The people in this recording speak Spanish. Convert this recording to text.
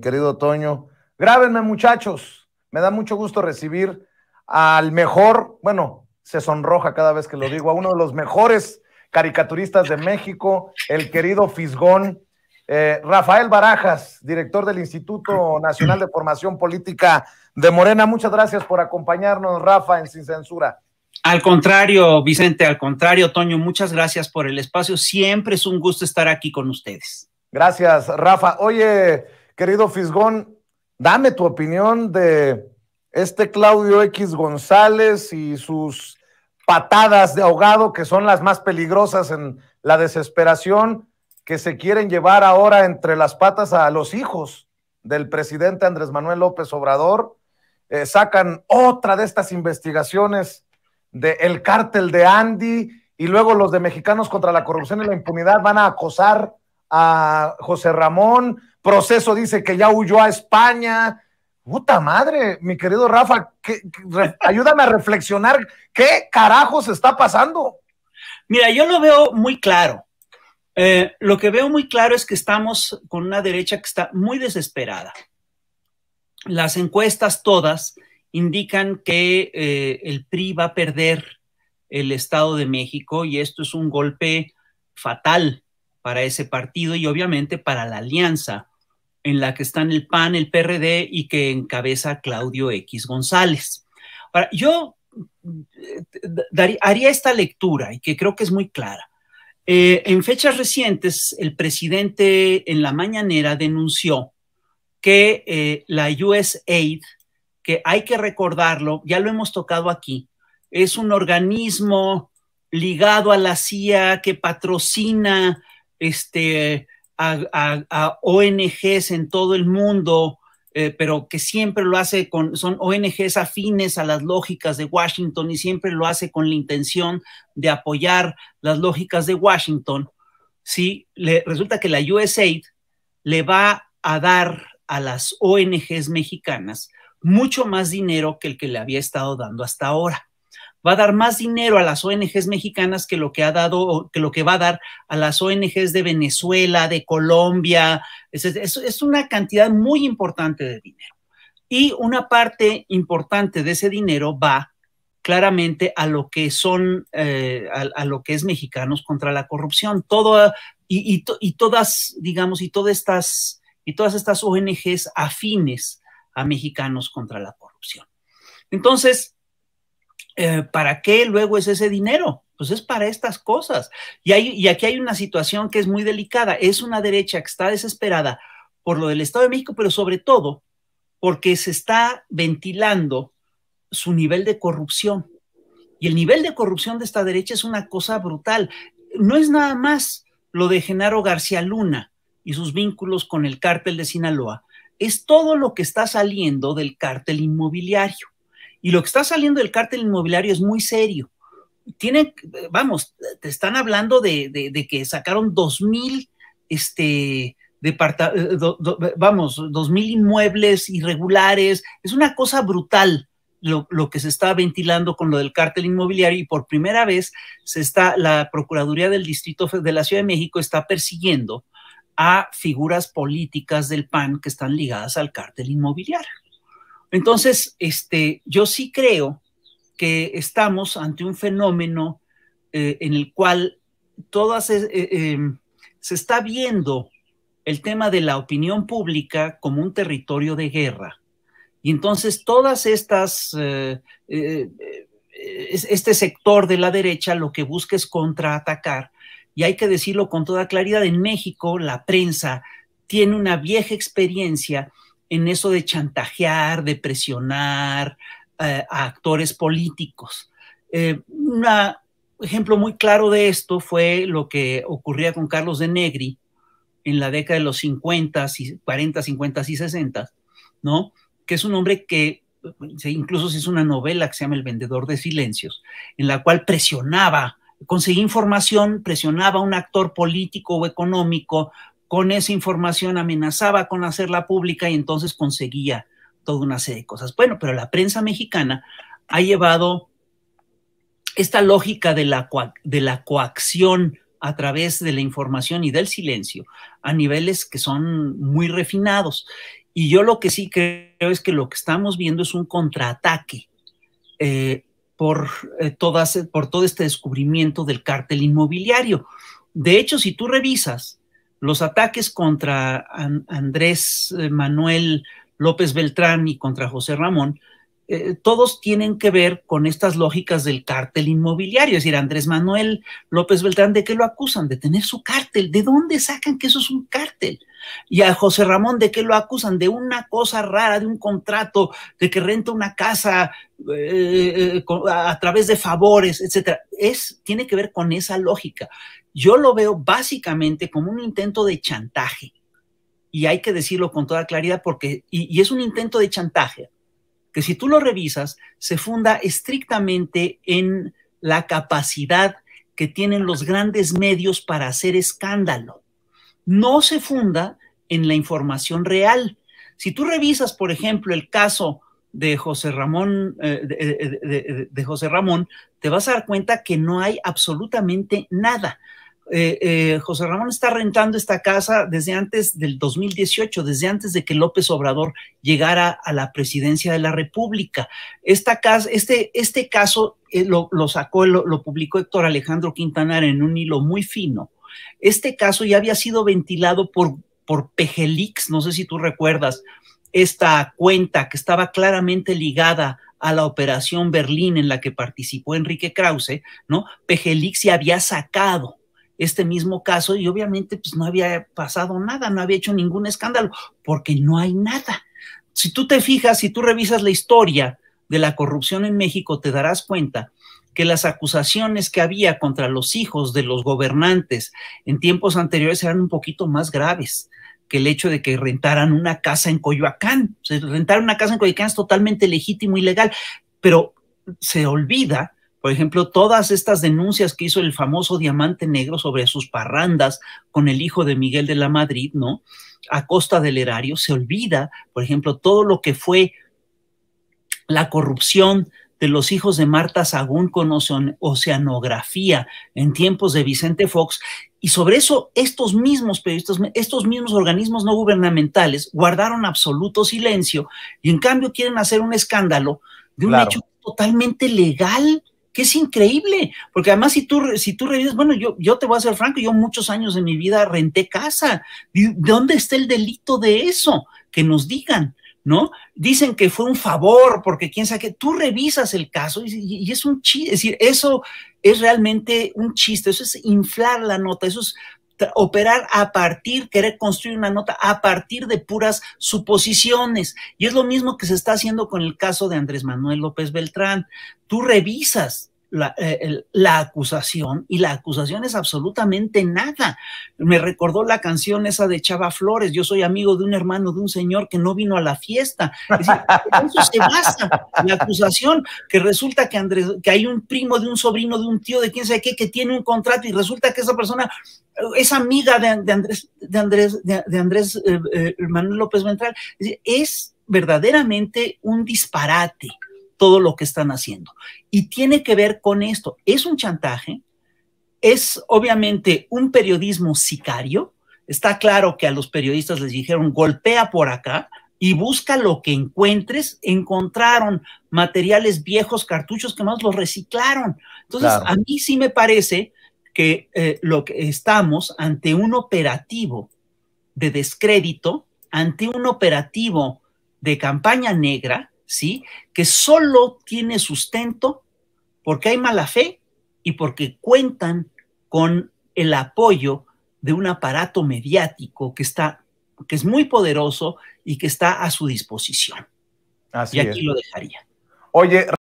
querido Toño. Grábenme, muchachos. Me da mucho gusto recibir al mejor, bueno, se sonroja cada vez que lo digo, a uno de los mejores caricaturistas de México, el querido Fisgón. Eh, Rafael Barajas, director del Instituto Nacional de Formación Política de Morena, muchas gracias por acompañarnos, Rafa, en Sin Censura. Al contrario, Vicente, al contrario, Toño, muchas gracias por el espacio. Siempre es un gusto estar aquí con ustedes. Gracias, Rafa. Oye, Querido Fisgón, dame tu opinión de este Claudio X González y sus patadas de ahogado que son las más peligrosas en la desesperación que se quieren llevar ahora entre las patas a los hijos del presidente Andrés Manuel López Obrador. Eh, sacan otra de estas investigaciones del cártel de Andy y luego los de Mexicanos contra la Corrupción y la Impunidad van a acosar a José Ramón, Proceso dice que ya huyó a España. Puta madre, mi querido Rafa, ayúdame a reflexionar qué carajos está pasando. Mira, yo lo veo muy claro. Eh, lo que veo muy claro es que estamos con una derecha que está muy desesperada. Las encuestas todas indican que eh, el PRI va a perder el Estado de México y esto es un golpe fatal para ese partido y obviamente para la alianza en la que están el PAN, el PRD y que encabeza Claudio X González. Ahora, yo eh, haría esta lectura y que creo que es muy clara. Eh, en fechas recientes, el presidente en la mañanera denunció que eh, la USAID, que hay que recordarlo, ya lo hemos tocado aquí, es un organismo ligado a la CIA que patrocina este, a, ONGs en todo el mundo, eh, pero que siempre lo hace con, son ONGs afines a las lógicas de Washington y siempre lo hace con la intención de apoyar las lógicas de Washington, Si Le, resulta que la USAID le va a dar a las ONGs mexicanas mucho más dinero que el que le había estado dando hasta ahora va a dar más dinero a las ONGs mexicanas que lo que ha dado, que lo que va a dar a las ONGs de Venezuela, de Colombia. Es, una cantidad muy importante de dinero. Y una parte importante de ese dinero va claramente a lo que son, eh, a, lo que es mexicanos contra la corrupción. Todo, y, todas, digamos, y todas estas, y todas estas ONGs afines a mexicanos contra la corrupción. Entonces, eh, ¿para qué luego es ese dinero? Pues es para estas cosas. Y, y aquí hay una situación que es muy delicada. Es una derecha que está desesperada por lo del Estado de México, pero sobre todo porque se está ventilando su nivel de corrupción. Y el nivel de corrupción de esta derecha es una cosa brutal. No es nada más lo de Genaro García Luna y sus vínculos con el cártel de Sinaloa. Es todo lo que está saliendo del cártel inmobiliario. Y lo que está saliendo del cártel inmobiliario es muy serio. Tiene, vamos, te están hablando de, que sacaron mil, este, eh, inmuebles irregulares. Es una cosa brutal. Lo, que se está ventilando con lo del cártel inmobiliario y por primera vez se está la Procuraduría del Distrito de la Ciudad de México está persiguiendo a figuras políticas del PAN que están ligadas al cártel inmobiliario. Entonces, este, yo sí creo que estamos ante un fenómeno eh, en el cual todas eh, eh, em, se está viendo el tema de la opinión pública como un territorio de guerra. Y entonces todas estas, este sector de la derecha lo que busca es contraatacar. Y hay que decirlo con toda claridad, en México la prensa tiene una vieja experiencia en eso de chantajear, de presionar eh, a actores políticos. Eh, un ejemplo muy claro de esto fue lo que ocurría con Carlos de Negri en la década de los 50, 40, 50 y 60, ¿no? Que es un hombre que incluso se es una novela que se llama El Vendedor de Silencios, en la cual presionaba, conseguía información, presionaba a un actor político o económico con esa información amenazaba con hacerla pública y entonces conseguía toda una serie de cosas. Bueno, pero la prensa mexicana ha llevado esta lógica de la, de la coacción a través de la información y del silencio a niveles que son muy refinados. Y yo lo que sí creo es que lo que estamos viendo es un contraataque eh, por, eh, por todo este descubrimiento del cártel inmobiliario. De hecho, si tú revisas los ataques contra Andrés eh, Manuel López Beltrán y contra José Ramón eh, todos tienen que ver con estas lógicas del cártel inmobiliario. Es decir, Andrés Manuel López Beltrán, ¿de qué lo acusan? De tener su cártel. ¿De dónde sacan que eso es un cártel? Y a José Ramón, ¿de qué lo acusan? De una cosa rara, de un contrato, de que renta una casa eh, eh, a través de favores, etcétera. Es, tiene que ver con esa lógica. Yo lo veo básicamente como un intento de chantaje. Y hay que decirlo con toda claridad porque, y es un intento de chantaje que si tú lo revisas, se funda estrictamente en la capacidad que tienen los grandes medios para hacer escándalo. No se funda en la información real. Si tú revisas, por ejemplo, el caso de José Ramón, eh, eh, de José Ramón, te vas a dar cuenta que no hay absolutamente nada. Eh, eh, José Ramón está rentando esta casa desde antes del 2018, desde antes de que López Obrador llegara a la presidencia de la República. Esta este, este caso eh, lo, sacó, lo, publicó Héctor Alejandro Quintanar en un hilo muy fino. Este caso ya había sido ventilado por, por Pejelix, no sé si tú recuerdas, esta cuenta que estaba claramente ligada a la operación Berlín en la que participó Enrique Krause, ¿no? Pejelix se había sacado este mismo caso y obviamente pues no había pasado nada, no había hecho ningún escándalo, porque no hay nada. Si tú te fijas, si tú revisas la historia de la corrupción en México, te darás cuenta que las acusaciones que había contra los hijos de los gobernantes en tiempos anteriores eran un poquito más graves que el hecho de que rentaran una casa en Coyoacán. rentar una casa en Coyoacán es totalmente legítimo y legal, pero se olvida por ejemplo, todas estas denuncias que hizo el famoso Diamante Negro sobre sus parrandas con el hijo de Miguel de la Madrid, ¿no? A costa del erario, se olvida, por ejemplo, todo lo que fue la corrupción de los hijos de Marta Sagún con oceanografía en tiempos de Vicente Fox. Y sobre eso, estos mismos periodistas, estos mismos organismos no gubernamentales guardaron absoluto silencio y en cambio quieren hacer un escándalo de un hecho totalmente legal que es increíble, porque además si tú, si tú revisas, bueno, yo, yo te voy a ser franco, yo muchos años de mi vida renté casa, ¿de dónde está el delito de eso? Que nos digan, ¿no? Dicen que fue un favor, porque quién sabe qué, tú revisas el caso y, y es un chiste, es decir, eso es realmente un chiste, eso es inflar la nota, eso es operar a partir, querer construir una nota a partir de puras suposiciones. Y es lo mismo que se está haciendo con el caso de Andrés Manuel López Beltrán. Tú revisas la, eh, la, acusación y la acusación es absolutamente nada. Me recordó la canción esa de Chava Flores, yo soy amigo de un hermano de un señor que no vino a la fiesta. eso se basa la acusación, que resulta que, Andrés, que hay un primo de un sobrino de un tío de quién sabe qué que tiene un contrato y resulta que esa persona es amiga de, Andrés, de Andrés, de, Andrés eh, eh, Manuel López Ventral. es verdaderamente un disparate todo lo que están haciendo. Y tiene que ver con esto. Es un chantaje, es obviamente un periodismo sicario. Está claro que a los periodistas les dijeron golpea por acá y busca lo que encuentres. Encontraron materiales viejos, cartuchos que más los reciclaron. Entonces, a mí sí me parece que eh, lo que estamos ante un operativo de descrédito, ante un operativo de campaña negra, ¿sí? Que solo tiene sustento porque hay mala fe y porque cuentan con el apoyo de un aparato mediático que está, que es muy poderoso y que está a su disposición. Así y aquí lo dejaría. Oye,